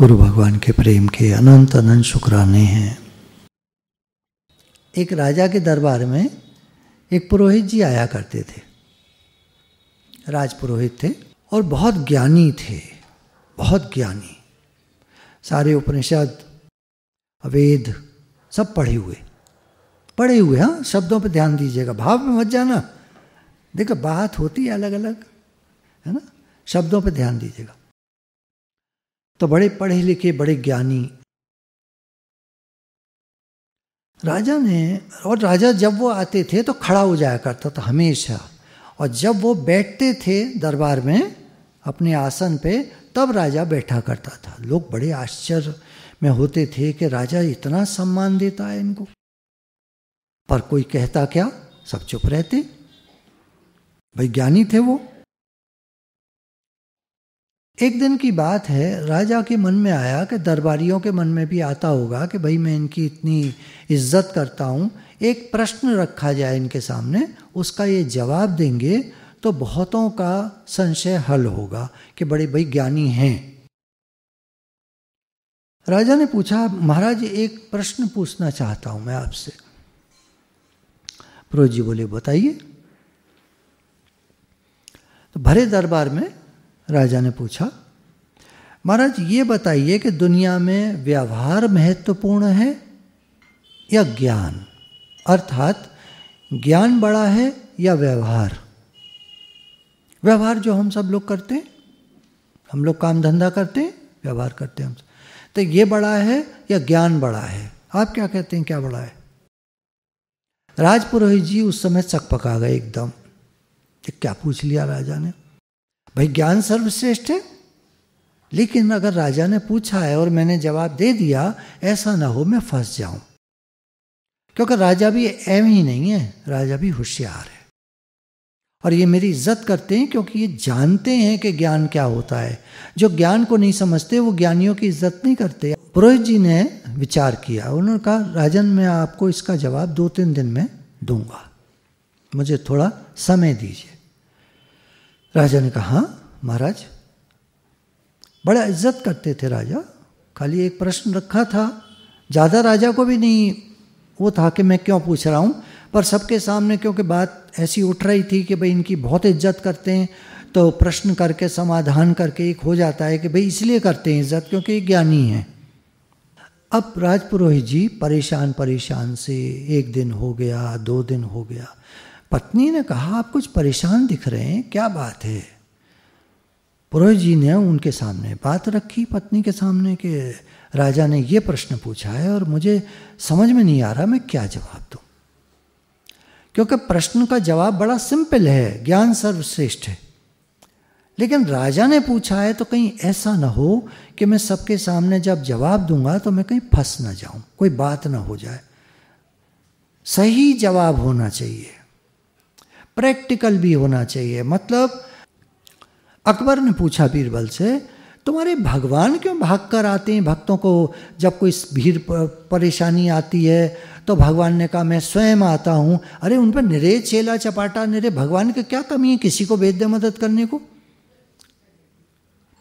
गुरु भगवान के प्रेम के अनंत अनंत शुक्राने हैं एक राजा के दरबार में एक पुरोहित जी आया करते थे राज पुरोहित थे और बहुत ज्ञानी थे बहुत ज्ञानी सारे उपनिषद वेद सब पढ़े हुए पढ़े हुए हाँ शब्दों पर ध्यान दीजिएगा भाव में मत जाना देखो बात होती है अलग अलग है ना शब्दों पर ध्यान दीजिएगा तो बड़े पढ़े लिखे बड़े ज्ञानी राजा ने और राजा जब वो आते थे तो खड़ा हो जाया करता था हमेशा और जब वो बैठते थे दरबार में अपने आसन पे तब राजा बैठा करता था लोग बड़े आश्चर्य में होते थे कि राजा इतना सम्मान देता है इनको पर कोई कहता क्या सब चुप रहते भाई ज्ञानी थे वो एक दिन की बात है राजा के मन में आया कि दरबारियों के मन में भी आता होगा कि भाई मैं इनकी इतनी इज्जत करता हूँ एक प्रश्न रखा जाए इनके सामने उसका ये जवाब देंगे तो बहुतों का संशय हल होगा कि बड़े भाई ज्ञानी हैं राजा ने पूछा महाराज एक प्रश्न पूछना चाहता हूं मैं आपसे प्रोजी जी बोले बताइए तो भरे दरबार में राजा ने पूछा महाराज ये बताइए कि दुनिया में व्यवहार महत्वपूर्ण है या ज्ञान अर्थात ज्ञान बड़ा है या व्यवहार व्यवहार जो हम सब लोग करते हैं हम लोग काम धंधा करते हैं व्यवहार करते हैं हम तो ये बड़ा है या ज्ञान बड़ा है आप क्या कहते हैं क्या बड़ा है राजपुरोहित जी उस समय चकपका गए एकदम क्या पूछ लिया राजा ने भाई ज्ञान सर्वश्रेष्ठ है लेकिन अगर राजा ने पूछा है और मैंने जवाब दे दिया ऐसा ना हो मैं फंस जाऊं क्योंकि राजा भी एम ही नहीं है राजा भी होशियार है और ये मेरी इज्जत करते हैं क्योंकि ये जानते हैं कि ज्ञान क्या होता है जो ज्ञान को नहीं समझते वो ज्ञानियों की इज्जत नहीं करते पुरोहित जी ने विचार किया उन्होंने कहा राजन मैं आपको इसका जवाब दो तीन दिन में दूंगा मुझे थोड़ा समय दीजिए राजा ने कहा महाराज बड़ा इज्जत करते थे राजा खाली एक प्रश्न रखा था ज़्यादा राजा को भी नहीं वो था कि मैं क्यों पूछ रहा हूँ पर सबके सामने क्योंकि बात ऐसी उठ रही थी कि भाई इनकी बहुत इज्जत करते हैं तो प्रश्न करके समाधान करके एक हो जाता है कि भाई इसलिए करते हैं इज्जत क्योंकि ज्ञानी हैं अब राजपुरोहित जी परेशान परेशान से एक दिन हो गया दो दिन हो गया पत्नी ने कहा आप कुछ परेशान दिख रहे हैं क्या बात है पुरोहित जी ने उनके सामने बात रखी पत्नी के सामने कि राजा ने ये प्रश्न पूछा है और मुझे समझ में नहीं आ रहा मैं क्या जवाब दूँ क्योंकि प्रश्न का जवाब बड़ा सिंपल है ज्ञान सर्वश्रेष्ठ है लेकिन राजा ने पूछा है तो कहीं ऐसा ना हो कि मैं सबके सामने जब जवाब दूंगा तो मैं कहीं फंस ना जाऊं कोई बात ना हो जाए सही जवाब होना चाहिए प्रैक्टिकल भी होना चाहिए मतलब अकबर ने पूछा बीरबल से तुम्हारे भगवान क्यों भाग कर आते हैं भक्तों को जब कोई भीड़ परेशानी आती है तो भगवान ने कहा मैं स्वयं आता हूँ अरे उन पर निरे चेला चपाटा निरे भगवान की क्या कमी है किसी को भेज दे मदद करने को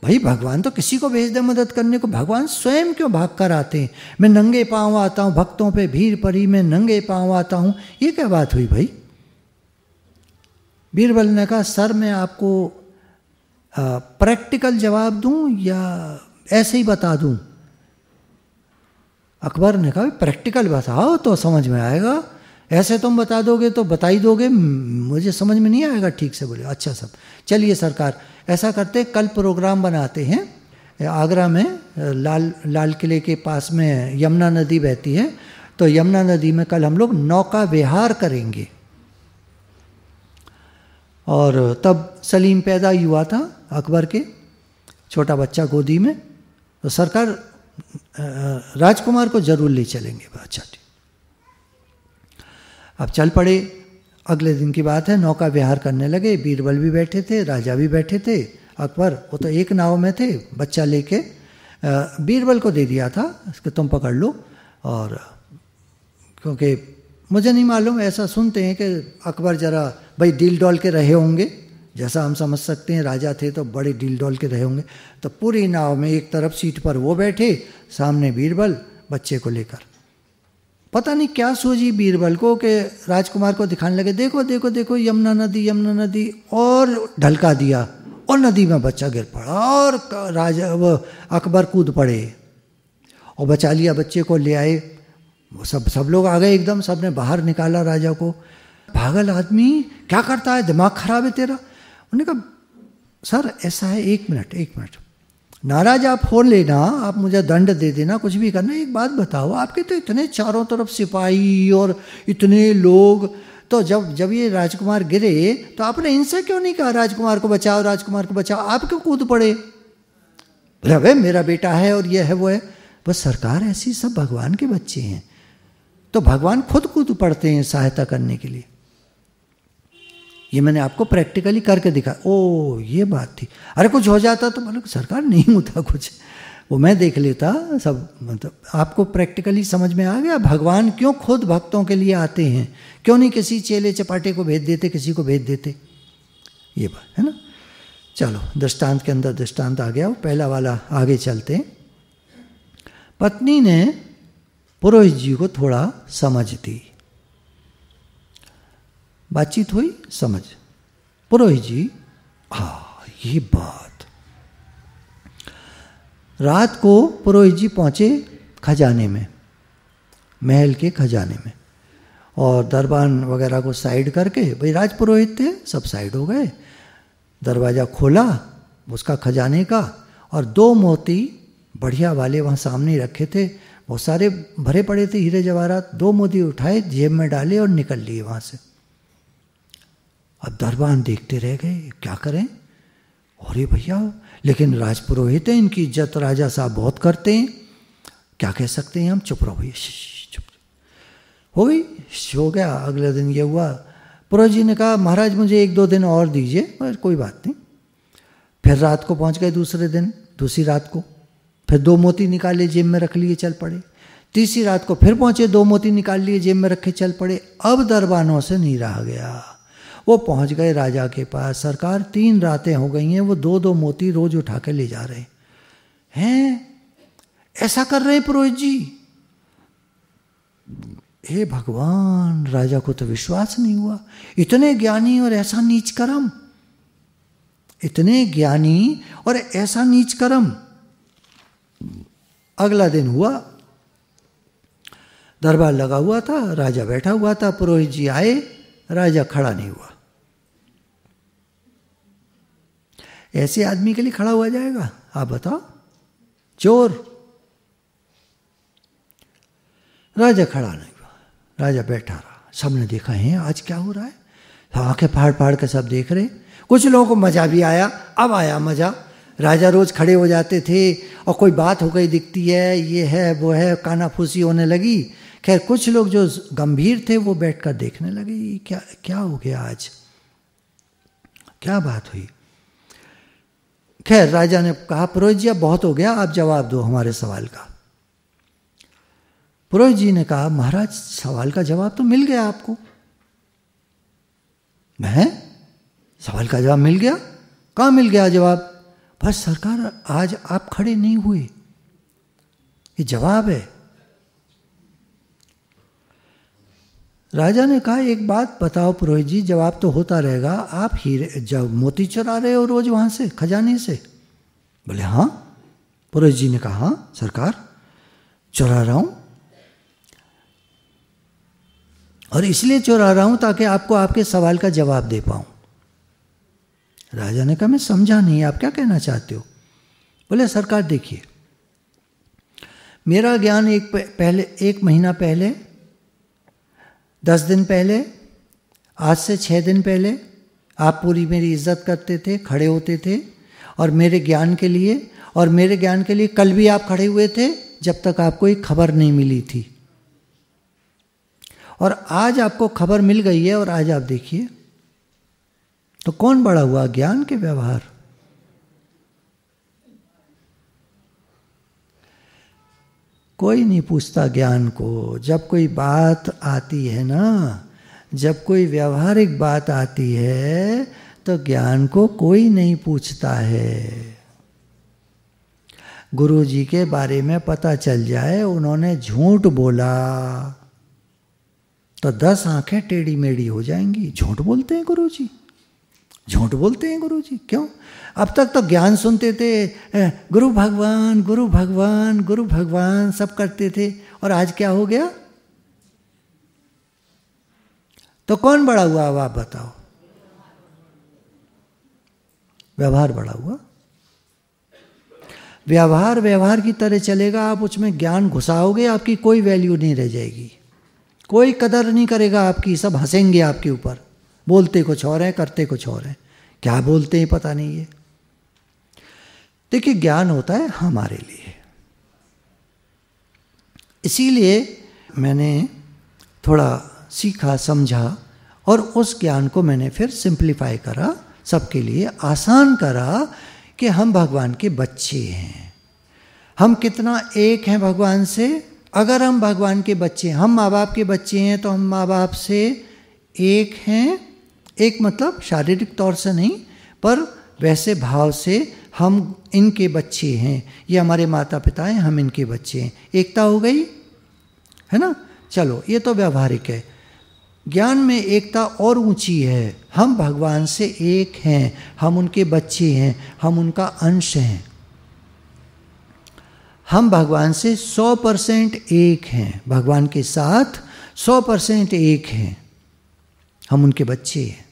भाई भगवान तो किसी को भेज दे मदद करने को भगवान स्वयं क्यों भाग कर आते हैं मैं नंगे पाँव आता हूँ भक्तों पे भीड़ पड़ी मैं नंगे पाँव आता हूँ ये क्या बात हुई भाई बीरबल ने कहा सर मैं आपको प्रैक्टिकल जवाब दूं या ऐसे ही बता दूं अकबर ने कहा प्रैक्टिकल बताओ तो समझ में आएगा ऐसे तुम बता दोगे तो बता ही दोगे मुझे समझ में नहीं आएगा ठीक से बोले अच्छा सब चलिए सरकार ऐसा करते कल प्रोग्राम बनाते हैं आगरा में लाल लाल किले के पास में यमुना नदी बहती है तो यमुना नदी में कल हम लोग नौका विहार करेंगे और तब सलीम पैदा ही हुआ था अकबर के छोटा बच्चा गोदी में तो सरकार राजकुमार को जरूर ले चलेंगे अच्छा ठीक अब चल पड़े अगले दिन की बात है नौका विहार करने लगे बीरबल भी बैठे थे राजा भी बैठे थे अकबर वो तो एक नाव में थे बच्चा लेके बीरबल को दे दिया था कि तुम पकड़ लो और क्योंकि मुझे नहीं मालूम ऐसा सुनते हैं कि अकबर जरा भाई डील डॉल के रहे होंगे जैसा हम समझ सकते हैं राजा थे तो बड़े डील डॉल के रहे होंगे तो पूरी नाव में एक तरफ सीट पर वो बैठे सामने बीरबल बच्चे को लेकर पता नहीं क्या सोची बीरबल को कि राजकुमार को दिखाने लगे देखो देखो देखो यमुना नदी यमुना नदी और ढलका दिया और नदी में बच्चा गिर पड़ा और राजा वो अकबर कूद पड़े और बचा लिया बच्चे को ले आए सब सब लोग आ गए एकदम सब ने बाहर निकाला राजा को पागल आदमी क्या करता है दिमाग खराब है तेरा उन्होंने कहा सर ऐसा है एक मिनट एक मिनट नाराज आप हो लेना आप मुझे दंड दे देना कुछ भी करना एक बात बताओ आपके तो इतने चारों तरफ सिपाही और इतने लोग तो जब जब ये राजकुमार गिरे तो आपने इनसे क्यों नहीं कहा राजकुमार को बचाओ राजकुमार को बचाओ आप क्यों कूद पड़े बोले मेरा बेटा है और यह है वो है बस सरकार ऐसी सब भगवान के बच्चे हैं तो भगवान खुद कूद तो पड़ते हैं सहायता करने के लिए ये मैंने आपको प्रैक्टिकली करके दिखा ओ ये बात थी अरे कुछ हो जाता तो मतलब सरकार नहीं होता कुछ वो मैं देख लेता सब मतलब आपको प्रैक्टिकली समझ में आ गया भगवान क्यों खुद भक्तों के लिए आते हैं क्यों नहीं किसी चेले चपाटे को भेज देते किसी को भेज देते ये बात है ना चलो दृष्टांत के अंदर दृष्टांत आ गया वो पहला वाला आगे चलते पत्नी ने पुरोहित जी को थोड़ा समझ दी बातचीत हुई समझ पुरोहित जी हा ये बात रात को पुरोहित जी पहुंचे खजाने में महल के खजाने में और दरबान वगैरह को साइड करके भाई राज पुरोहित थे सब साइड हो गए दरवाज़ा खोला उसका खजाने का और दो मोती बढ़िया वाले वहाँ सामने रखे थे वो सारे भरे पड़े थे हीरे जवाहरात दो मोदी उठाए जेब में डाले और निकल लिए वहाँ से अब दरबान देखते रह गए क्या करें अरे भैया लेकिन राजपुरोहित हैं इनकी इज्जत राजा साहब बहुत करते हैं क्या कह सकते हैं हम चुप रहो भैया चुप हो गई हो गया अगले दिन ये हुआ पुरोहित जी ने कहा महाराज मुझे एक दो दिन और दीजिए कोई बात नहीं फिर रात को पहुंच गए दूसरे दिन दूसरी रात को फिर दो मोती निकाले जेब में रख लिए चल पड़े तीसरी रात को फिर पहुंचे दो मोती निकाल लिए जेब में रखे चल पड़े अब दरबानों से नहीं रह गया वो पहुंच गए राजा के पास सरकार तीन रातें हो गई हैं वो दो दो मोती रोज उठा के ले जा रहे हैं है? ऐसा कर रहे हैं पुरोहित जी हे भगवान राजा को तो विश्वास नहीं हुआ इतने ज्ञानी और ऐसा नीच कर्म इतने ज्ञानी और ऐसा नीच कर्म अगला दिन हुआ दरबार लगा हुआ था राजा बैठा हुआ था पुरोहित जी आए राजा खड़ा नहीं हुआ ऐसे आदमी के लिए खड़ा हुआ जाएगा आप बताओ चोर राजा खड़ा नहीं हुआ राजा बैठा रहा सबने देखा है आज क्या हो रहा है आंखें फाड़ फाड़ के सब देख रहे कुछ लोगों को मजा भी आया अब आया मजा राजा रोज खड़े हो जाते थे और कोई बात हो गई दिखती है ये है वो है कानाफूसी होने लगी खैर कुछ लोग जो गंभीर थे वो बैठकर देखने लगे क्या क्या हो गया आज क्या बात हुई खैर राजा ने कहा पुरोहित जी अब बहुत हो गया आप जवाब दो हमारे सवाल का पुरोहित जी ने कहा महाराज सवाल का जवाब तो मिल गया आपको मैं सवाल का जवाब मिल गया कहाँ मिल गया जवाब पर सरकार आज आप खड़े नहीं हुए ये जवाब है राजा ने कहा एक बात बताओ पुरोहित जी जवाब तो होता रहेगा आप हीरे जब मोती चुरा रहे हो रोज वहां से खजाने से बोले हाँ पुरोहित जी ने कहा हाँ सरकार चुरा रहा हूं और इसलिए चुरा रहा हूं ताकि आपको आपके सवाल का जवाब दे पाऊं राजा ने कहा मैं समझा नहीं आप क्या कहना चाहते हो बोले सरकार देखिए मेरा ज्ञान एक पहले एक महीना पहले दस दिन पहले आज से छः दिन पहले आप पूरी मेरी इज्जत करते थे खड़े होते थे और मेरे ज्ञान के लिए और मेरे ज्ञान के लिए कल भी आप खड़े हुए थे जब तक आपको एक खबर नहीं मिली थी और आज आपको खबर मिल गई है और आज आप देखिए तो कौन बड़ा हुआ ज्ञान के व्यवहार कोई नहीं पूछता ज्ञान को जब कोई बात आती है ना जब कोई व्यवहारिक बात आती है तो ज्ञान को कोई नहीं पूछता है गुरु जी के बारे में पता चल जाए उन्होंने झूठ बोला तो दस आंखें टेढ़ी मेढ़ी हो जाएंगी झूठ बोलते हैं गुरु जी झूठ बोलते हैं गुरु जी क्यों अब तक तो ज्ञान सुनते थे गुरु भगवान गुरु भगवान गुरु भगवान सब करते थे और आज क्या हो गया तो कौन बड़ा हुआ अब आप बताओ व्यवहार बड़ा हुआ व्यवहार व्यवहार की तरह चलेगा आप उसमें ज्ञान घुसाओगे आपकी कोई वैल्यू नहीं रह जाएगी कोई कदर नहीं करेगा आपकी सब हंसेंगे आपके ऊपर बोलते कुछ और हैं करते कुछ और हैं क्या बोलते हैं पता नहीं है देखिए ज्ञान होता है हमारे लिए इसीलिए मैंने थोड़ा सीखा समझा और उस ज्ञान को मैंने फिर सिंप्लीफाई करा सबके लिए आसान करा कि हम भगवान के बच्चे हैं हम कितना एक हैं भगवान से अगर हम भगवान के बच्चे हम माँ बाप के बच्चे हैं तो हम माँ बाप से एक हैं एक मतलब शारीरिक तौर से नहीं पर वैसे भाव से हम इनके बच्चे हैं ये हमारे माता पिता हैं हम इनके बच्चे हैं एकता हो गई है ना चलो ये तो व्यावहारिक है ज्ञान में एकता और ऊंची है हम भगवान से एक हैं हम उनके बच्चे हैं हम उनका अंश हैं हम भगवान से 100 परसेंट एक हैं भगवान के साथ 100 परसेंट एक हैं हम उनके बच्चे हैं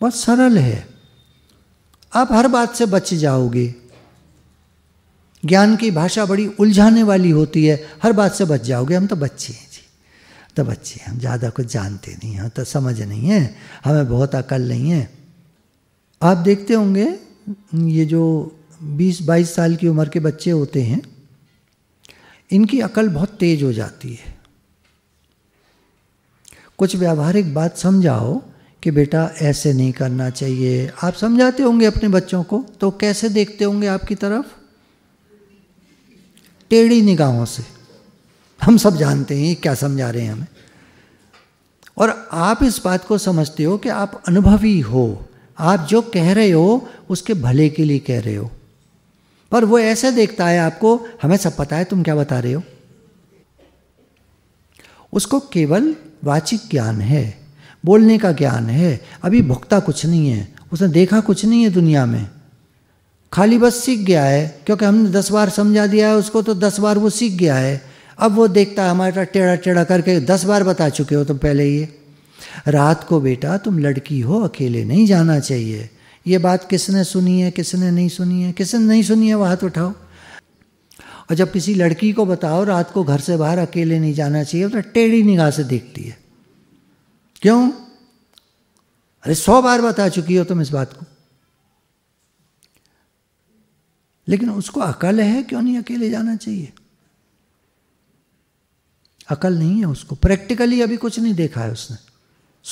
बहुत सरल है आप हर बात से बच जाओगे ज्ञान की भाषा बड़ी उलझाने वाली होती है हर बात से बच जाओगे हम तो बच्चे हैं जी तो बच्चे हैं हम ज़्यादा कुछ जानते नहीं हैं तो समझ नहीं है हमें बहुत अकल नहीं है आप देखते होंगे ये जो 20-22 साल की उम्र के बच्चे होते हैं इनकी अकल बहुत तेज हो जाती है कुछ व्यावहारिक बात समझाओ कि बेटा ऐसे नहीं करना चाहिए आप समझाते होंगे अपने बच्चों को तो कैसे देखते होंगे आपकी तरफ टेढ़ी निगाहों से हम सब जानते हैं क्या समझा रहे हैं हमें और आप इस बात को समझते हो कि आप अनुभवी हो आप जो कह रहे हो उसके भले के लिए कह रहे हो पर वो ऐसे देखता है आपको हमें सब पता है तुम क्या बता रहे हो उसको केवल वाचिक ज्ञान है बोलने का ज्ञान है अभी भुगता कुछ नहीं है उसने देखा कुछ नहीं है दुनिया में खाली बस सीख गया है क्योंकि हमने दस बार समझा दिया है उसको तो दस बार वो सीख गया है अब वो देखता है हमारे साथ टेढ़ा टेढ़ा करके दस बार बता चुके हो तुम पहले ये रात को बेटा तुम लड़की हो अकेले नहीं जाना चाहिए ये बात किसने सुनी है किसने नहीं सुनी है किसने नहीं सुनी है वह हाथ उठाओ और जब किसी लड़की को बताओ रात को घर से बाहर अकेले नहीं जाना चाहिए तो टेढ़ी निगाह से देखती है क्यों अरे सौ बार बता चुकी हो तुम इस बात को लेकिन उसको अकल है क्यों नहीं अकेले जाना चाहिए अकल नहीं है उसको प्रैक्टिकली अभी कुछ नहीं देखा है उसने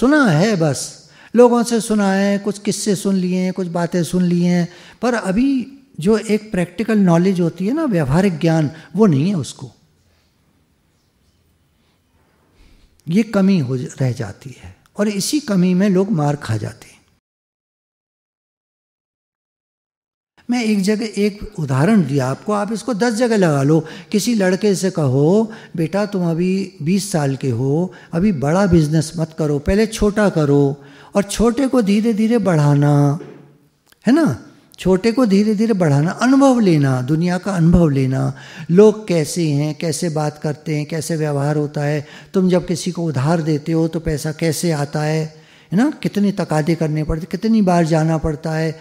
सुना है बस लोगों से सुना है कुछ किस्से सुन लिए हैं कुछ बातें सुन ली हैं पर अभी जो एक प्रैक्टिकल नॉलेज होती है ना व्यवहारिक ज्ञान वो नहीं है उसको ये कमी हो रह जाती है और इसी कमी में लोग मार खा जाते हैं मैं एक जगह एक उदाहरण दिया आपको आप इसको दस जगह लगा लो किसी लड़के से कहो बेटा तुम अभी बीस साल के हो अभी बड़ा बिजनेस मत करो पहले छोटा करो और छोटे को धीरे धीरे बढ़ाना है ना छोटे को धीरे धीरे बढ़ाना अनुभव लेना दुनिया का अनुभव लेना लोग कैसे हैं कैसे बात करते हैं कैसे व्यवहार होता है तुम जब किसी को उधार देते हो तो पैसा कैसे आता है है ना कितने तकादे करने पड़ते कितनी बार जाना पड़ता है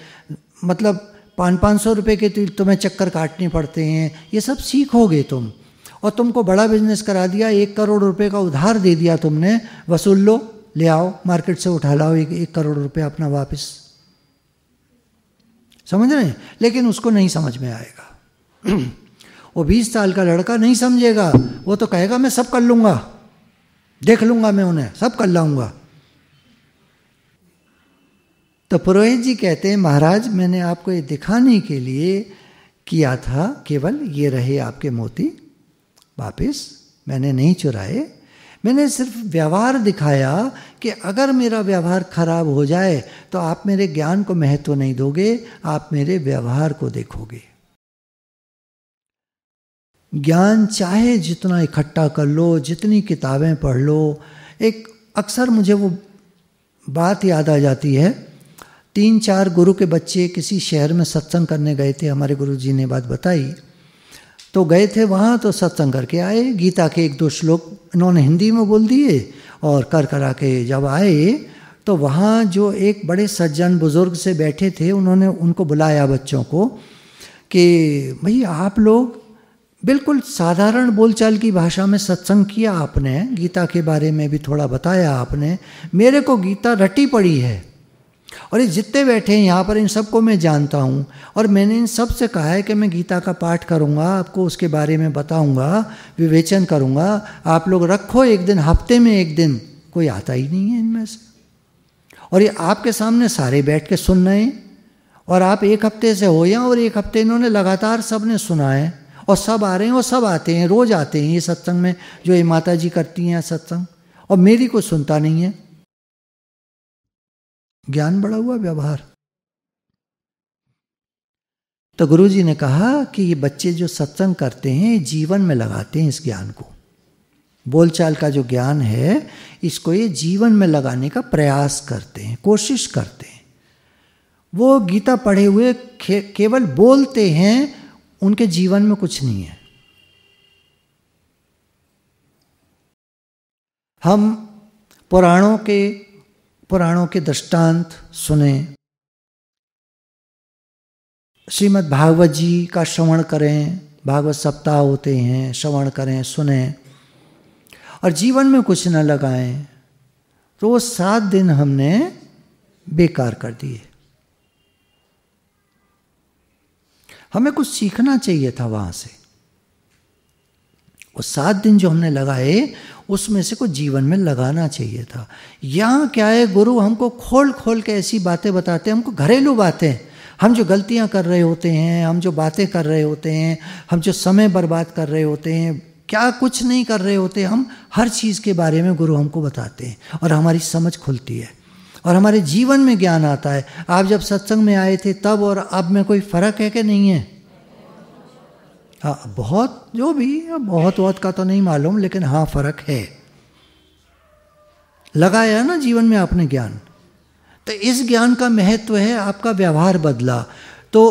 मतलब पाँच पाँच सौ रुपये के तो तुम्हें चक्कर काटने पड़ते हैं ये सब सीखोगे तुम और तुमको बड़ा बिजनेस करा दिया एक करोड़ रुपए का उधार दे दिया तुमने वसूल लो ले आओ मार्केट से उठा लाओ एक, एक करोड़ रुपये अपना वापस समझ रहे हैं लेकिन उसको नहीं समझ में आएगा वो बीस साल का लड़का नहीं समझेगा वो तो कहेगा मैं सब कर लूँगा देख लूँगा मैं उन्हें सब कर लाऊँगा तो पुरोहित जी कहते हैं महाराज मैंने आपको ये दिखाने के लिए किया था केवल ये रहे आपके मोती वापस मैंने नहीं चुराए मैंने सिर्फ व्यवहार दिखाया कि अगर मेरा व्यवहार खराब हो जाए तो आप मेरे ज्ञान को महत्व नहीं दोगे आप मेरे व्यवहार को देखोगे ज्ञान चाहे जितना इकट्ठा कर लो जितनी किताबें पढ़ लो एक अक्सर मुझे वो बात याद आ जाती है तीन चार गुरु के बच्चे किसी शहर में सत्संग करने गए थे हमारे गुरु जी ने बात बताई तो गए थे वहाँ तो सत्संग करके आए गीता के एक दो श्लोक इन्होंने हिंदी में बोल दिए और कर करा के जब आए तो वहाँ जो एक बड़े सज्जन बुजुर्ग से बैठे थे उन्होंने उनको बुलाया बच्चों को कि भई आप लोग बिल्कुल साधारण बोलचाल की भाषा में सत्संग किया आपने गीता के बारे में भी थोड़ा बताया आपने मेरे को गीता रटी पड़ी है और ये जितने बैठे हैं यहाँ पर इन सबको मैं जानता हूँ और मैंने इन सब से कहा है कि मैं गीता का पाठ करूँगा आपको उसके बारे में बताऊँगा विवेचन करूँगा आप लोग रखो एक दिन हफ्ते में एक दिन कोई आता ही नहीं है इनमें से और ये आपके सामने सारे बैठ के सुन रहे हैं और आप एक हफ्ते से हो या और एक हफ्ते इन्होंने लगातार सब ने सुना है और सब आ रहे हैं और सब आते हैं रोज़ आते हैं ये सत्संग में जो ये माता जी करती हैं सत्संग और मेरी कोई सुनता नहीं है ज्ञान बड़ा हुआ व्यवहार तो गुरु जी ने कहा कि ये बच्चे जो सत्संग करते हैं जीवन में लगाते हैं इस ज्ञान को बोलचाल का जो ज्ञान है इसको ये जीवन में लगाने का प्रयास करते हैं कोशिश करते हैं वो गीता पढ़े हुए केवल बोलते हैं उनके जीवन में कुछ नहीं है हम पुराणों के पुराणों के दृष्टांत सुने श्रीमद् भागवत जी का श्रवण करें भागवत सप्ताह होते हैं श्रवण करें सुने और जीवन में कुछ न लगाएं तो वो सात दिन हमने बेकार कर दिए हमें कुछ सीखना चाहिए था वहां से वो सात दिन जो हमने लगाए उसमें से कुछ जीवन में लगाना चाहिए था यहाँ क्या है गुरु हमको खोल खोल के ऐसी बातें बताते हैं हमको घरेलू बातें हम जो गलतियाँ कर रहे होते हैं हम जो बातें कर रहे होते हैं हम जो समय बर्बाद कर रहे होते हैं क्या कुछ नहीं कर रहे होते हम हर चीज़ के बारे में गुरु हमको बताते हैं और हमारी समझ खुलती है और हमारे जीवन में ज्ञान आता है आप जब सत्संग में आए थे तब और अब में कोई फ़र्क है कि नहीं है हाँ बहुत जो भी हाँ, बहुत बहुत का तो नहीं मालूम लेकिन हाँ फर्क है लगाया ना जीवन में आपने ज्ञान तो इस ज्ञान का महत्व है आपका व्यवहार बदला तो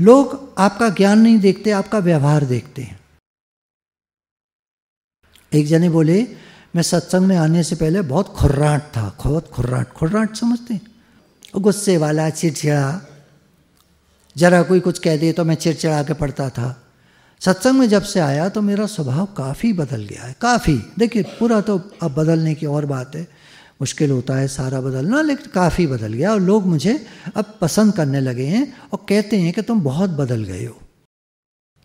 लोग आपका ज्ञान नहीं देखते आपका व्यवहार देखते हैं एक जने बोले मैं सत्संग में आने से पहले बहुत खुर्राट था बहुत खुर्राट खुर्राट समझते गुस्से वाला चिड़चिड़ा ज़रा कोई कुछ कह दे तो मैं चिड़चिड़ा के पढ़ता था सत्संग में जब से आया तो मेरा स्वभाव काफ़ी बदल गया है काफ़ी देखिए पूरा तो अब बदलने की और बात है मुश्किल होता है सारा बदलना लेकिन काफ़ी बदल गया और लोग मुझे अब पसंद करने लगे हैं और कहते हैं कि तुम बहुत बदल गए हो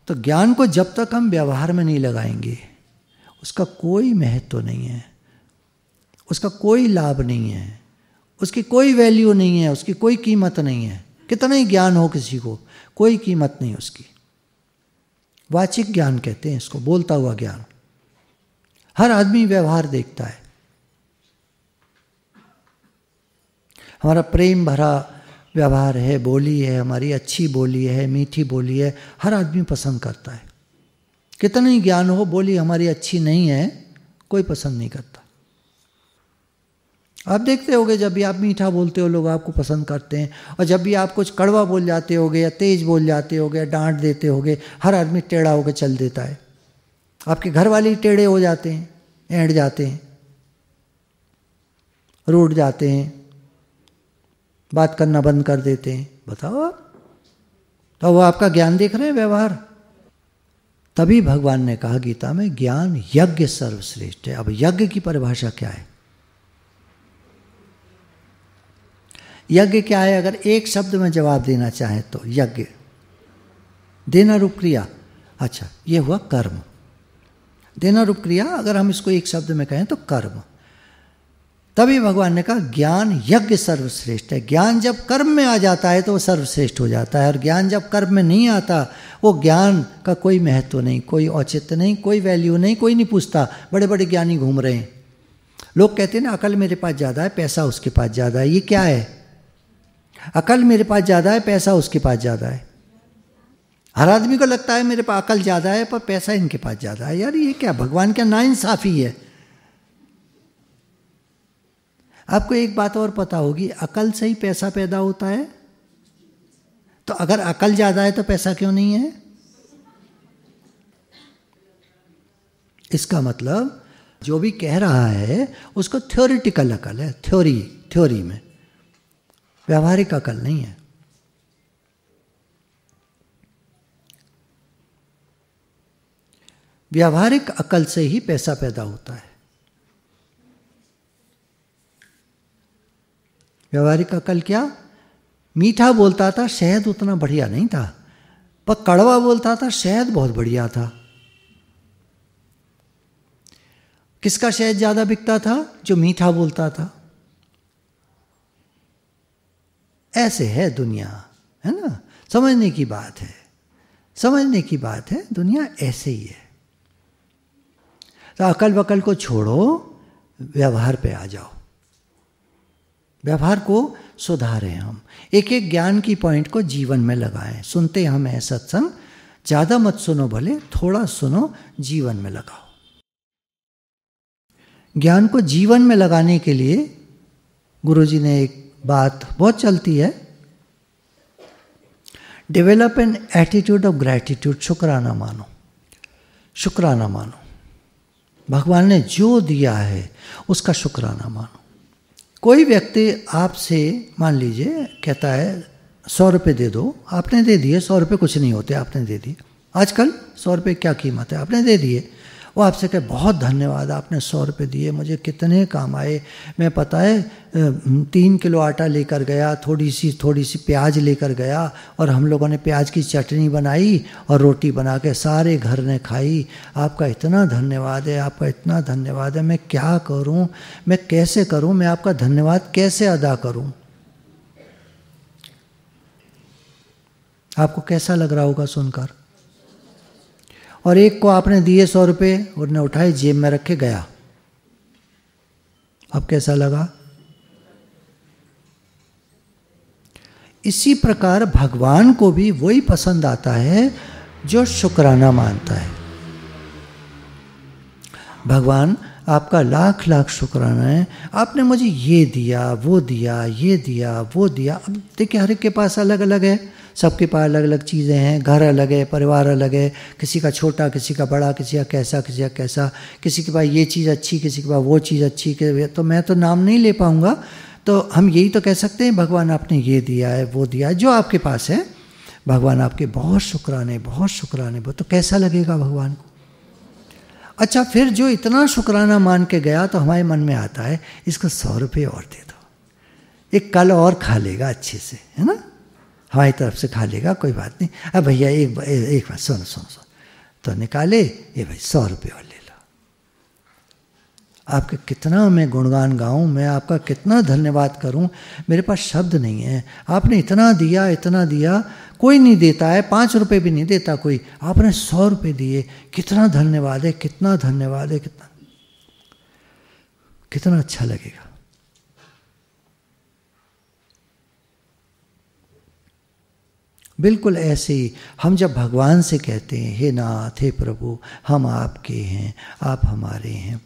तो ज्ञान को जब तक हम व्यवहार में नहीं लगाएंगे उसका कोई महत्व तो नहीं है उसका कोई लाभ नहीं है उसकी कोई वैल्यू नहीं है उसकी कोई कीमत नहीं है कितना ही ज्ञान हो किसी को कोई कीमत नहीं उसकी वाचिक ज्ञान कहते हैं इसको बोलता हुआ ज्ञान हर आदमी व्यवहार देखता है हमारा प्रेम भरा व्यवहार है बोली है हमारी अच्छी बोली है मीठी बोली है हर आदमी पसंद करता है कितना ही ज्ञान हो बोली हमारी अच्छी नहीं है कोई पसंद नहीं करता आप देखते होगे जब भी आप मीठा बोलते हो लोग आपको पसंद करते हैं और जब भी आप कुछ कड़वा बोल जाते होगे या तेज बोल जाते होगे या डांट देते होगे हर आदमी टेढ़ा होकर चल देता है आपके घर वाले ही टेढ़े हो जाते हैं ऐंठ जाते हैं रूट जाते हैं बात करना बंद कर देते हैं बताओ आप तो वो आपका ज्ञान देख रहे हैं व्यवहार तभी भगवान ने कहा गीता में ज्ञान यज्ञ सर्वश्रेष्ठ है अब यज्ञ की परिभाषा क्या है यज्ञ क्या है अगर एक शब्द में जवाब देना चाहें तो यज्ञ देना रूप क्रिया अच्छा ये हुआ कर्म देना रूप क्रिया अगर हम इसको एक शब्द में कहें तो कर्म तभी भगवान ने कहा ज्ञान यज्ञ सर्वश्रेष्ठ है ज्ञान जब कर्म में आ जाता है तो वह सर्वश्रेष्ठ हो जाता है और ज्ञान जब कर्म में नहीं आता वो ज्ञान का कोई महत्व नहीं कोई औचित्य नहीं कोई वैल्यू नहीं कोई नहीं पूछता बड़े बड़े ज्ञानी घूम रहे हैं लोग कहते हैं ना अकल मेरे पास ज़्यादा है पैसा उसके पास ज़्यादा है ये क्या है अकल मेरे पास ज़्यादा है पैसा उसके पास ज़्यादा है हर आदमी को लगता है मेरे पास अकल ज़्यादा है पर पैसा इनके पास ज़्यादा है यार ये क्या भगवान क्या नाइंसाफ़ी है आपको एक बात और पता होगी अकल से ही पैसा पैदा होता है तो अगर अकल ज़्यादा है तो पैसा क्यों नहीं है इसका मतलब जो भी कह रहा है उसको थ्योरिटिकल अकल है थ्योरी थ्योरी में व्यावहारिक अकल नहीं है व्यावहारिक अकल से ही पैसा पैदा होता है व्यावहारिक अकल क्या मीठा बोलता था शहद उतना बढ़िया नहीं था पर कड़वा बोलता था शहद बहुत बढ़िया था किसका शहद ज़्यादा बिकता था जो मीठा बोलता था ऐसे है दुनिया है ना समझने की बात है समझने की बात है दुनिया ऐसे ही है तो अकल वकल को छोड़ो व्यवहार पे आ जाओ व्यवहार को सुधारें हम एक एक ज्ञान की पॉइंट को जीवन में लगाएं सुनते हम हैं सत्संग ज़्यादा मत सुनो भले थोड़ा सुनो जीवन में लगाओ ज्ञान को जीवन में लगाने के लिए गुरुजी ने एक बात बहुत चलती है develop an attitude of gratitude शुक्राना मानो शुक्राना मानो भगवान ने जो दिया है उसका शुक्राना मानो कोई व्यक्ति आपसे मान लीजिए कहता है सौ रुपये दे दो आपने दे दिए सौ रुपये कुछ नहीं होते आपने दे दिए आजकल सौ रुपये क्या कीमत है आपने दे दिए वो आपसे कहे बहुत धन्यवाद आपने सौ रुपये दिए मुझे कितने काम आए मैं पता है तीन किलो आटा लेकर गया थोड़ी सी थोड़ी सी प्याज लेकर गया और हम लोगों ने प्याज की चटनी बनाई और रोटी बना के सारे घर ने खाई आपका इतना धन्यवाद है आपका इतना धन्यवाद है मैं क्या करूँ मैं कैसे करूँ मैं आपका धन्यवाद कैसे अदा करूँ आपको कैसा लग रहा होगा सुनकर और एक को आपने दिए सौ रुपये उसने उठाए जेब में रखे गया अब कैसा लगा इसी प्रकार भगवान को भी वही पसंद आता है जो शुक्राना मानता है भगवान आपका लाख लाख शुक्राना है आपने मुझे ये दिया वो दिया ये दिया वो दिया अब देखिए हर एक के पास अलग अलग है सबके पास अलग अलग चीज़ें हैं घर अलग है परिवार अलग है किसी का छोटा किसी का बड़ा किसी का कैसा किसी का कैसा किसी के पास ये चीज़ अच्छी किसी के पास वो चीज़ अच्छी तो मैं तो नाम नहीं ले पाऊँगा तो हम यही तो कह सकते हैं भगवान आपने ये दिया है वो दिया है जो आपके पास है भगवान आपके बहुत शुक्राने बहुत शुक्राने बहुत तो कैसा लगेगा भगवान को अच्छा फिर जो इतना शुक्राना मान के गया तो हमारे मन में आता है इसको सौ रुपये और दे दो एक कल और खा लेगा अच्छे से है ना हमारी तरफ से खा लेगा कोई बात नहीं अब भैया एक एक बात सुनो सुनो सुनो तो निकाले ये भाई सौ रुपये और ले लो आपका कितना मैं गुणगान गाऊँ मैं आपका कितना धन्यवाद करूँ मेरे पास शब्द नहीं है आपने इतना दिया इतना दिया कोई नहीं देता है पाँच रुपये भी नहीं देता कोई आपने सौ रुपये दिए कितना धन्यवाद है कितना धन्यवाद है कितना कितना अच्छा लगेगा बिल्कुल ऐसे ही हम जब भगवान से कहते हैं हे नाथ हे प्रभु हम आपके हैं आप हमारे हैं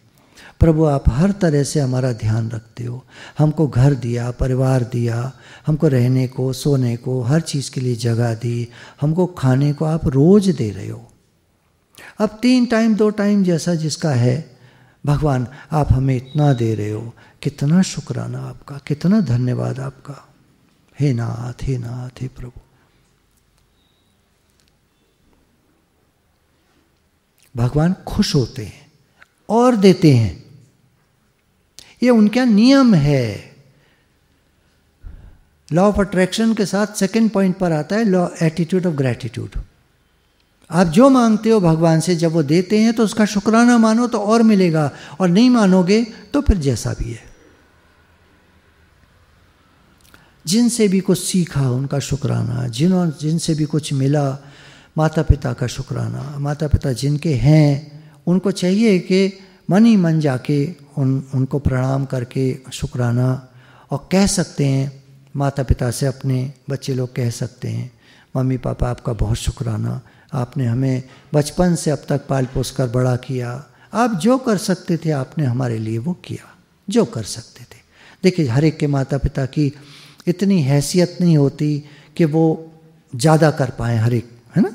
प्रभु आप हर तरह से हमारा ध्यान रखते हो हमको घर दिया परिवार दिया हमको रहने को सोने को हर चीज़ के लिए जगह दी हमको खाने को आप रोज़ दे रहे हो अब तीन टाइम दो टाइम जैसा जिसका है भगवान आप हमें इतना दे रहे हो कितना शुक्राना आपका कितना धन्यवाद आपका हे नाथ हे नाथ हे प्रभु भगवान खुश होते हैं और देते हैं ये उनका नियम है लॉ ऑफ अट्रैक्शन के साथ सेकंड पॉइंट पर आता है लॉ एटीट्यूड ऑफ ग्रैटिट्यूड आप जो मांगते हो भगवान से जब वो देते हैं तो उसका शुक्राना मानो तो और मिलेगा और नहीं मानोगे तो फिर जैसा भी है जिनसे भी कुछ सीखा उनका शुक्राना जिन्हों जिनसे भी कुछ मिला माता पिता का शुक्राना माता पिता जिनके हैं उनको चाहिए कि मन ही मन जाके उन उनको प्रणाम करके शुक्राना और कह सकते हैं माता पिता से अपने बच्चे लोग कह सकते हैं मम्मी पापा आपका बहुत शुक्राना आपने हमें बचपन से अब तक पाल पोस कर बड़ा किया आप जो कर सकते थे आपने हमारे लिए वो किया जो कर सकते थे देखिए हर एक के माता पिता की इतनी हैसियत नहीं होती कि वो ज़्यादा कर पाए हर एक है ना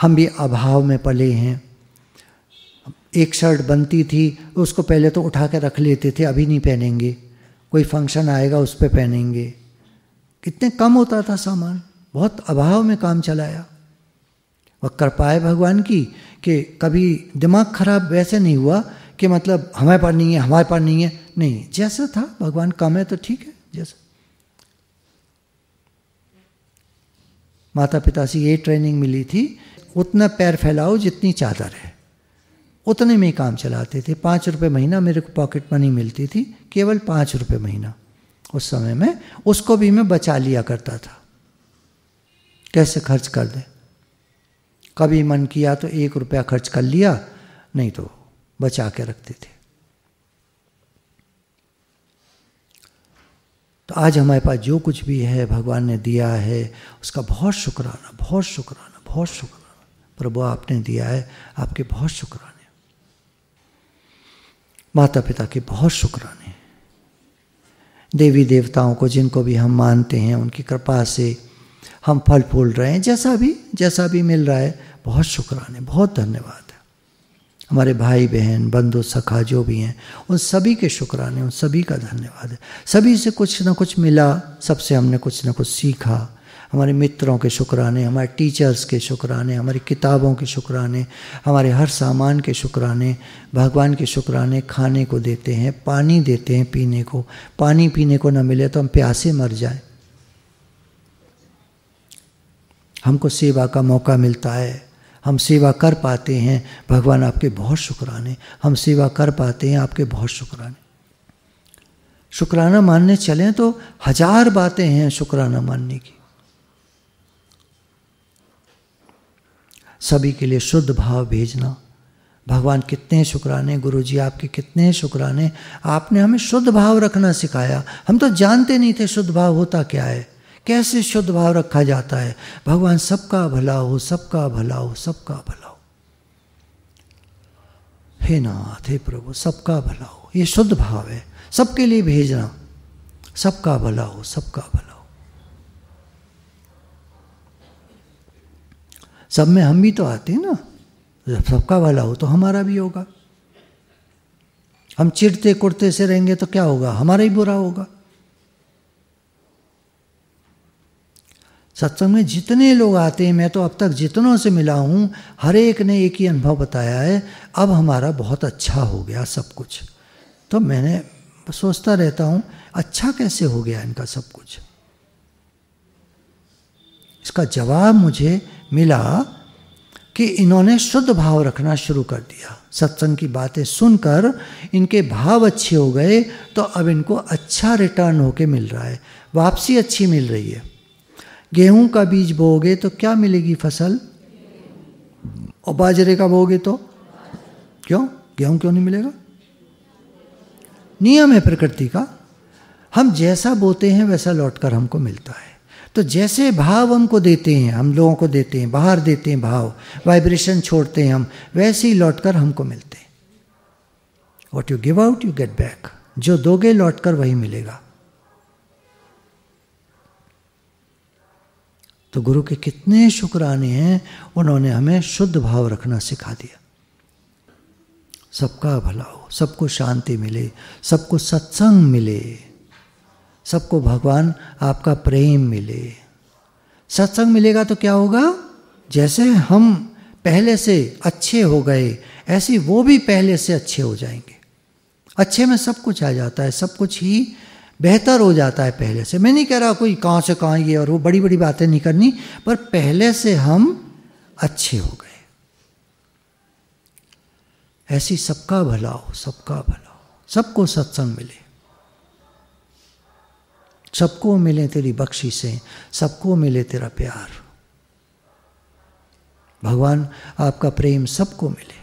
हम भी अभाव में पले हैं एक शर्ट बनती थी उसको पहले तो उठा के रख लेते थे अभी नहीं पहनेंगे कोई फंक्शन आएगा उस पर पहनेंगे कितने कम होता था सामान बहुत अभाव में काम चलाया वह कर पाए भगवान की कि कभी दिमाग खराब वैसे नहीं हुआ कि मतलब हमारे पास नहीं है हमारे पास नहीं है नहीं जैसा था भगवान कम है तो ठीक है जैसा माता पिता से ये ट्रेनिंग मिली थी उतना पैर फैलाओ जितनी चादर है उतने में ही काम चलाते थे पाँच रुपये महीना मेरे को पॉकेट मनी मिलती थी केवल पाँच रुपये महीना उस समय में उसको भी मैं बचा लिया करता था कैसे खर्च कर दे कभी मन किया तो एक रुपया खर्च कर लिया नहीं तो बचा के रखते थे तो आज हमारे पास जो कुछ भी है भगवान ने दिया है उसका बहुत शुक्राना बहुत शुक्राना बहुत शुक्राना प्रभु आपने दिया है आपके बहुत शुक्राने माता पिता के बहुत शुक्राने देवी देवताओं को जिनको भी हम मानते हैं उनकी कृपा से हम फल फूल रहे हैं जैसा भी जैसा भी मिल रहा है बहुत शुक्राने बहुत धन्यवाद है हमारे भाई बहन बंधु सखा जो भी हैं उन सभी के शुक्राने उन सभी का धन्यवाद है सभी से कुछ ना कुछ मिला सबसे हमने कुछ ना कुछ सीखा हमारे मित्रों के शुक्राने हमारे टीचर्स के शुक्राने हमारी किताबों के शुक्राने हमारे हर सामान के शुक्राने भगवान के शुक्राने खाने को देते हैं पानी देते हैं पीने को पानी पीने को ना मिले तो हम प्यासे मर जाए हमको सेवा का मौका मिलता है हम सेवा कर पाते हैं भगवान आपके बहुत शुक्राने हम सेवा कर पाते हैं आपके बहुत शुक्राने शुक्राना मानने चलें तो हजार बातें हैं शुक्राना मानने की सभी के लिए शुद्ध भाव भेजना भगवान कितने शुक्राने गुरु जी आपके कितने शुक्राने आपने हमें शुद्ध भाव रखना सिखाया हम तो जानते नहीं थे शुद्ध भाव होता क्या है कैसे शुद्ध भाव रखा जाता है भगवान सबका भला हो सबका भला हो सबका भला हो हे नाथ हे प्रभु सबका भला हो ये शुद्ध भाव है सबके लिए भेजना सबका भला हो सबका भला सब में हम भी तो आते हैं ना जब सबका वाला हो तो हमारा भी होगा हम चिड़ते कुड़ते से रहेंगे तो क्या होगा हमारा ही बुरा होगा सत्संग में जितने लोग आते हैं मैं तो अब तक जितनों से मिला हूँ हर एक ने एक ही अनुभव बताया है अब हमारा बहुत अच्छा हो गया सब कुछ तो मैंने सोचता रहता हूँ अच्छा कैसे हो गया इनका सब कुछ इसका जवाब मुझे मिला कि इन्होंने शुद्ध भाव रखना शुरू कर दिया सत्संग की बातें सुनकर इनके भाव अच्छे हो गए तो अब इनको अच्छा रिटर्न होके मिल रहा है वापसी अच्छी मिल रही है गेहूं का बीज बोगे तो क्या मिलेगी फसल और बाजरे का बोगे तो क्यों गेहूं क्यों नहीं मिलेगा नियम है प्रकृति का हम जैसा बोते हैं वैसा लौट कर हमको मिलता है तो जैसे भाव हमको देते हैं हम लोगों को देते हैं बाहर देते हैं भाव वाइब्रेशन छोड़ते हैं हम वैसे ही लौट कर हमको मिलते हैं what you give out you get back जो दोगे लौट कर वही मिलेगा तो गुरु के कितने शुक्राने हैं उन्होंने हमें शुद्ध भाव रखना सिखा दिया सबका भला हो सबको शांति मिले सबको सत्संग मिले सबको भगवान आपका प्रेम मिले सत्संग मिलेगा तो क्या होगा जैसे हम पहले से अच्छे हो गए ऐसे वो भी पहले से अच्छे हो जाएंगे अच्छे में सब कुछ आ जाता है सब कुछ ही बेहतर हो जाता है पहले से मैं नहीं कह रहा कोई कहाँ से कहाँ ये और वो बड़ी बड़ी बातें नहीं करनी पर पहले से हम अच्छे हो गए ऐसी सबका भला हो सबका भला हो सबको सत्संग मिले सबको मिले तेरी बख्शिशें सबको मिले तेरा प्यार भगवान आपका प्रेम सबको मिले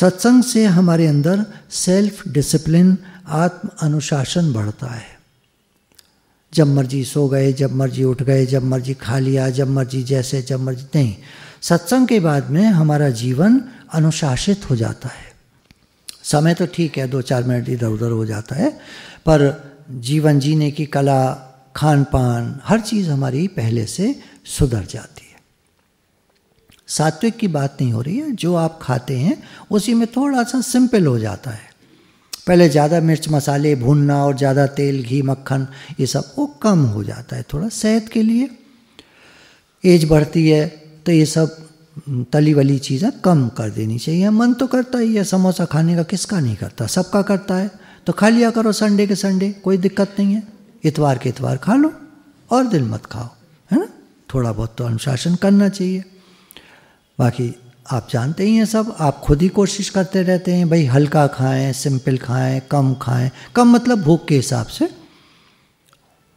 सत्संग से हमारे अंदर सेल्फ डिसिप्लिन आत्म अनुशासन बढ़ता है जब मर्जी सो गए जब मर्जी उठ गए जब मर्जी खा लिया जब मर्जी जैसे जब मर्जी नहीं सत्संग के बाद में हमारा जीवन अनुशासित हो जाता है समय तो ठीक है दो चार मिनट इधर उधर हो जाता है पर जीवन जीने की कला खान पान हर चीज़ हमारी पहले से सुधर जाती है सात्विक की बात नहीं हो रही है जो आप खाते हैं उसी में थोड़ा सा सिंपल हो जाता है पहले ज़्यादा मिर्च मसाले भूनना और ज़्यादा तेल घी मक्खन ये सब वो कम हो जाता है थोड़ा सेहत के लिए एज बढ़ती है तो ये सब तली वाली चीज़ें कम कर देनी चाहिए मन तो करता ही है समोसा खाने का किसका नहीं करता सबका करता है तो खा लिया करो संडे के संडे कोई दिक्कत नहीं है इतवार के इतवार खा लो और दिन मत खाओ है ना थोड़ा बहुत तो अनुशासन करना चाहिए बाकी आप जानते ही हैं सब आप खुद ही कोशिश करते रहते हैं भाई हल्का खाएं सिंपल खाएं कम खाएं कम मतलब भूख के हिसाब से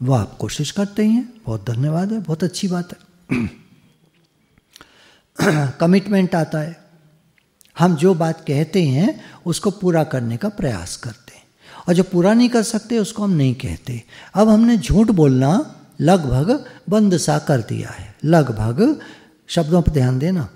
वो आप कोशिश करते ही हैं बहुत धन्यवाद है बहुत अच्छी बात है कमिटमेंट आता है हम जो बात कहते हैं उसको पूरा करने का प्रयास करते और जो पूरा नहीं कर सकते उसको हम नहीं कहते अब हमने झूठ बोलना लगभग बंद सा कर दिया है लगभग शब्दों पर ध्यान देना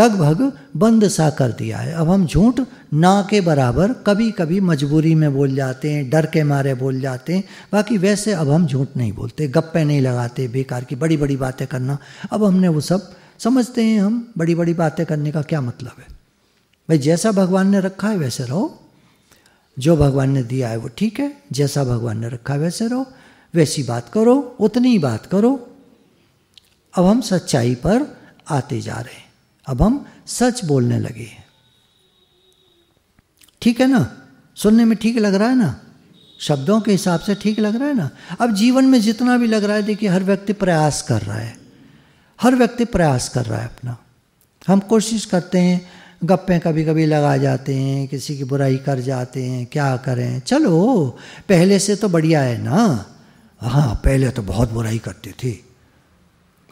लगभग बंद सा कर दिया है अब हम झूठ ना के बराबर कभी कभी मजबूरी में बोल जाते हैं डर के मारे बोल जाते हैं बाकी वैसे अब हम झूठ नहीं बोलते गप्पे नहीं लगाते बेकार की बड़ी बड़ी बातें करना अब हमने वो सब समझते हैं हम बड़ी बड़ी बातें करने का क्या मतलब है भाई जैसा भगवान ने रखा है वैसे रहो जो भगवान ने दिया है वो ठीक है जैसा भगवान ने रखा वैसे रहो वैसी बात करो उतनी ही बात करो अब हम सच्चाई पर आते जा रहे हैं अब हम सच बोलने लगे हैं ठीक है ना सुनने में ठीक लग रहा है ना शब्दों के हिसाब से ठीक लग रहा है ना अब जीवन में जितना भी लग रहा है देखिए हर व्यक्ति प्रयास कर रहा है हर व्यक्ति प्रयास कर रहा है अपना हम कोशिश करते हैं गप्पे कभी कभी लगा जाते हैं किसी की बुराई कर जाते हैं क्या करें चलो पहले से तो बढ़िया है ना हाँ पहले तो बहुत बुराई करते थे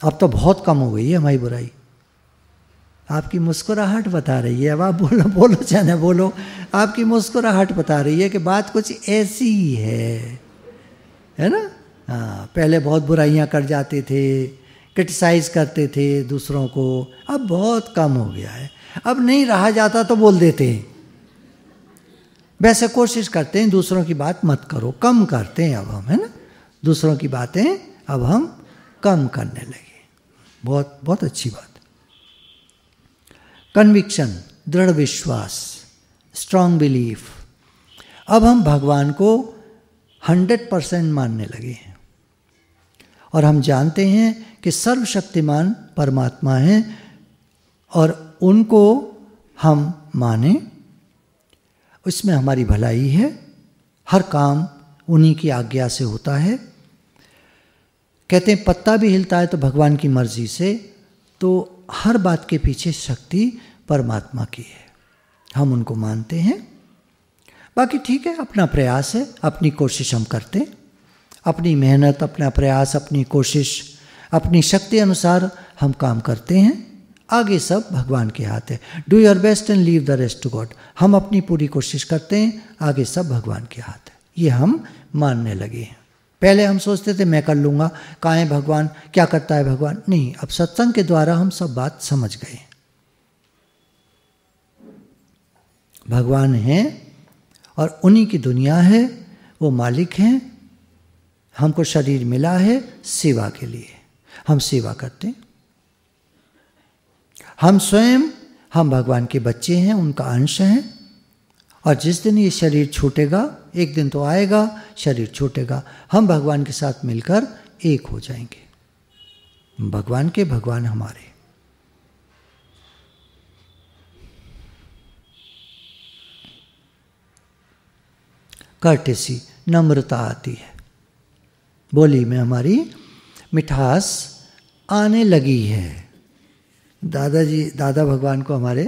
अब तो बहुत कम हो गई है हमारी बुराई आपकी मुस्कुराहट बता रही है अब आप बोलो बोलो चाहे बोलो आपकी मुस्कुराहट बता रही है कि बात कुछ ऐसी ही है है ना हाँ पहले बहुत बुराइयाँ कर जाते थे क्रिटिसाइज़ करते थे दूसरों को अब बहुत कम हो गया है अब नहीं रहा जाता तो बोल देते हैं वैसे कोशिश करते हैं दूसरों की बात मत करो कम करते हैं अब हम है ना दूसरों की बातें अब हम कम करने लगे बहुत बहुत अच्छी बात कन्विक्शन दृढ़ विश्वास स्ट्रांग बिलीफ अब हम भगवान को हंड्रेड परसेंट मानने लगे हैं और हम जानते हैं कि सर्वशक्तिमान परमात्मा है और उनको हम माने उसमें हमारी भलाई है हर काम उन्हीं की आज्ञा से होता है कहते हैं पत्ता भी हिलता है तो भगवान की मर्जी से तो हर बात के पीछे शक्ति परमात्मा की है हम उनको मानते हैं बाकी ठीक है अपना प्रयास है अपनी कोशिश हम करते हैं अपनी मेहनत अपना प्रयास अपनी कोशिश अपनी शक्ति अनुसार हम काम करते हैं आगे सब भगवान के हाथ है do your best and leave the rest to God हम अपनी पूरी कोशिश करते हैं आगे सब भगवान के हाथ है ये हम मानने लगे हैं पहले हम सोचते थे मैं कर लूँगा कहाँ है भगवान क्या करता है भगवान नहीं अब सत्संग के द्वारा हम सब बात समझ गए भगवान हैं और उन्हीं की दुनिया है वो मालिक हैं हमको शरीर मिला है सेवा के लिए हम सेवा करते हैं हम स्वयं हम भगवान के बच्चे हैं उनका अंश हैं और जिस दिन ये शरीर छूटेगा एक दिन तो आएगा शरीर छूटेगा हम भगवान के साथ मिलकर एक हो जाएंगे भगवान के भगवान हमारे कर्टेसी नम्रता आती है बोली में हमारी मिठास आने लगी है दादाजी दादा भगवान को हमारे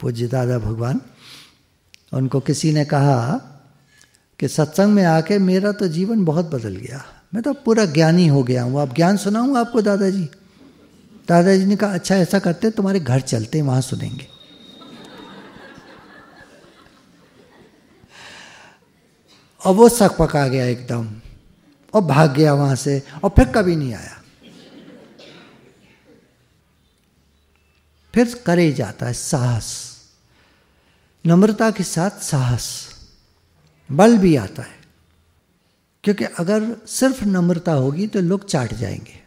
पूज्य दादा भगवान उनको किसी ने कहा कि सत्संग में आके मेरा तो जीवन बहुत बदल गया मैं तो पूरा ज्ञानी हो गया हूँ आप ज्ञान सुनाऊँ आपको दादाजी दादाजी ने कहा अच्छा ऐसा करते तुम्हारे घर चलते वहाँ सुनेंगे और वो सक पका गया एकदम और भाग गया वहाँ से और फिर कभी नहीं आया फिर करे जाता है साहस नम्रता के साथ साहस बल भी आता है क्योंकि अगर सिर्फ नम्रता होगी तो लोग चाट जाएंगे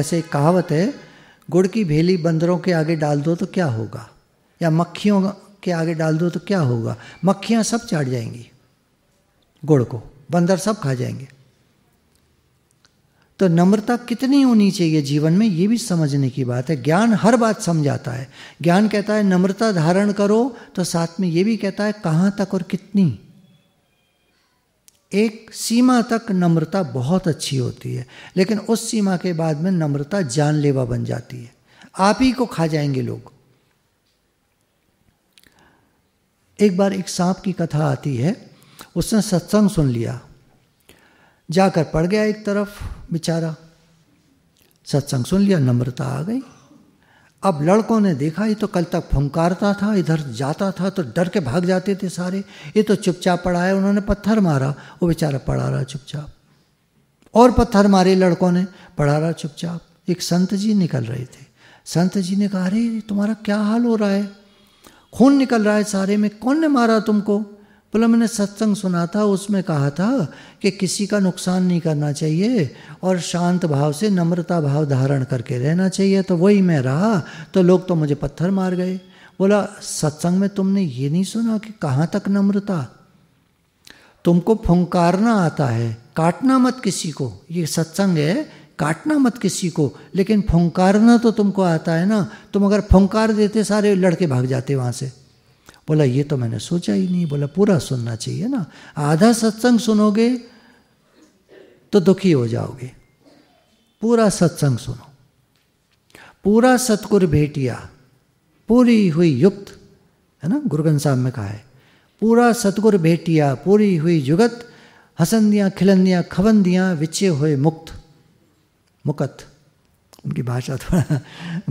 ऐसे एक कहावत है गुड़ की भेली बंदरों के आगे डाल दो तो क्या होगा या मक्खियों के आगे डाल दो तो क्या होगा मक्खियाँ सब चाट जाएंगी गुड़ को बंदर सब खा जाएंगे तो नम्रता कितनी होनी चाहिए जीवन में ये भी समझने की बात है ज्ञान हर बात समझाता है ज्ञान कहता है नम्रता धारण करो तो साथ में ये भी कहता है कहाँ तक और कितनी एक सीमा तक नम्रता बहुत अच्छी होती है लेकिन उस सीमा के बाद में नम्रता जानलेवा बन जाती है आप ही को खा जाएंगे लोग एक बार एक सांप की कथा आती है उसने सत्संग सुन लिया जाकर पड़ गया एक तरफ बेचारा सत्संग सुन लिया नम्रता आ गई अब लड़कों ने देखा ये तो कल तक फुंकारता था इधर जाता था तो डर के भाग जाते थे सारे ये तो चुपचाप पड़ा है उन्होंने पत्थर मारा वो बेचारा पड़ा रहा चुपचाप और पत्थर मारे लड़कों ने पड़ा रहा चुपचाप एक संत जी निकल रहे थे संत जी ने कहा अरे तुम्हारा क्या हाल हो रहा है खून निकल रहा है सारे में कौन ने मारा तुमको बोला मैंने सत्संग सुना था उसमें कहा था कि किसी का नुकसान नहीं करना चाहिए और शांत भाव से नम्रता भाव धारण करके रहना चाहिए तो वही मैं रहा तो लोग तो मुझे पत्थर मार गए बोला सत्संग में तुमने ये नहीं सुना कि कहाँ तक नम्रता तुमको फुंकारना आता है काटना मत किसी को ये सत्संग है काटना मत किसी को लेकिन फुंकारना तो तुमको आता है ना तुम अगर फुंकार देते सारे लड़के भाग जाते वहाँ से बोला ये तो मैंने सोचा ही नहीं बोला पूरा सुनना चाहिए ना आधा सत्संग सुनोगे तो दुखी हो जाओगे पूरा सत्संग सुनो पूरा सतगुर भेटिया पूरी हुई युक्त है ना गुरु ग्रंथ साहब में कहा है पूरा सतगुर भेटिया पूरी हुई जुगत हसंदियाँ खिलंदियाँ खबंदियाँ विचे हुए मुक्त मुकत उनकी भाषा थोड़ा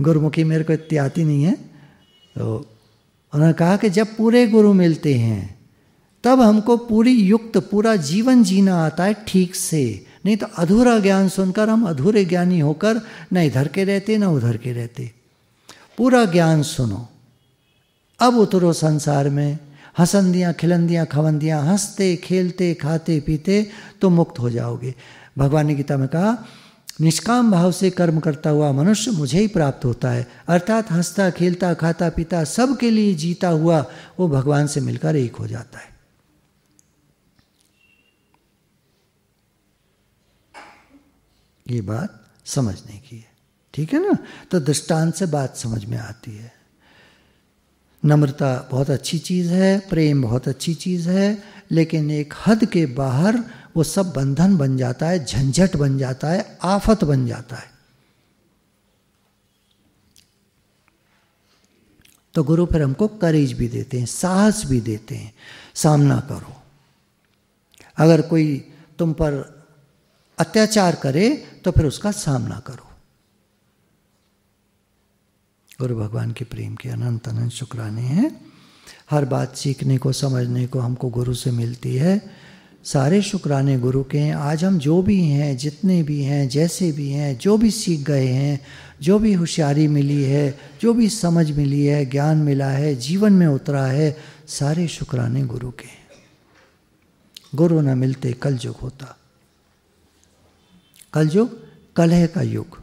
गुरुमुखी मेरे को इतनी आती नहीं है तो उन्होंने कहा कि जब पूरे गुरु मिलते हैं तब हमको पूरी युक्त पूरा जीवन जीना आता है ठीक से नहीं तो अधूरा ज्ञान सुनकर हम अधूरे ज्ञानी होकर न इधर के रहते न उधर के रहते पूरा ज्ञान सुनो अब उतरो संसार में हसंदियाँ खिलंदियाँ खवंदियाँ हंसते खेलते खाते पीते तो मुक्त हो जाओगे भगवान ने गीता में कहा निष्काम भाव से कर्म करता हुआ मनुष्य मुझे ही प्राप्त होता है अर्थात हंसता खेलता खाता पीता सबके लिए जीता हुआ वो भगवान से मिलकर एक हो जाता है ये बात समझने की है ठीक है ना तो दृष्टांत से बात समझ में आती है नम्रता बहुत अच्छी चीज़ है प्रेम बहुत अच्छी चीज़ है लेकिन एक हद के बाहर वो सब बंधन बन जाता है झंझट बन जाता है आफत बन जाता है तो गुरु फिर हमको करेज भी देते हैं साहस भी देते हैं सामना करो अगर कोई तुम पर अत्याचार करे तो फिर उसका सामना करो गुरु भगवान के प्रेम के अनंत अनंत शुक्राने हैं हर बात सीखने को समझने को हमको गुरु से मिलती है सारे शुक्राने गुरु के हैं आज हम जो भी हैं जितने भी हैं जैसे भी हैं जो भी सीख गए हैं जो भी होशियारी मिली है जो भी समझ मिली है ज्ञान मिला है जीवन में उतरा है सारे शुक्राने गुरु के हैं गुरु न मिलते कल युग होता कल युग कलह का युग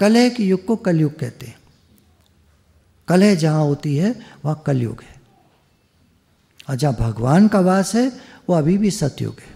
कलह के युग को कलयुग कहते हैं कलह जहाँ होती है वहाँ कलयुग है और जहाँ भगवान का वास है वो अभी भी सतयुग है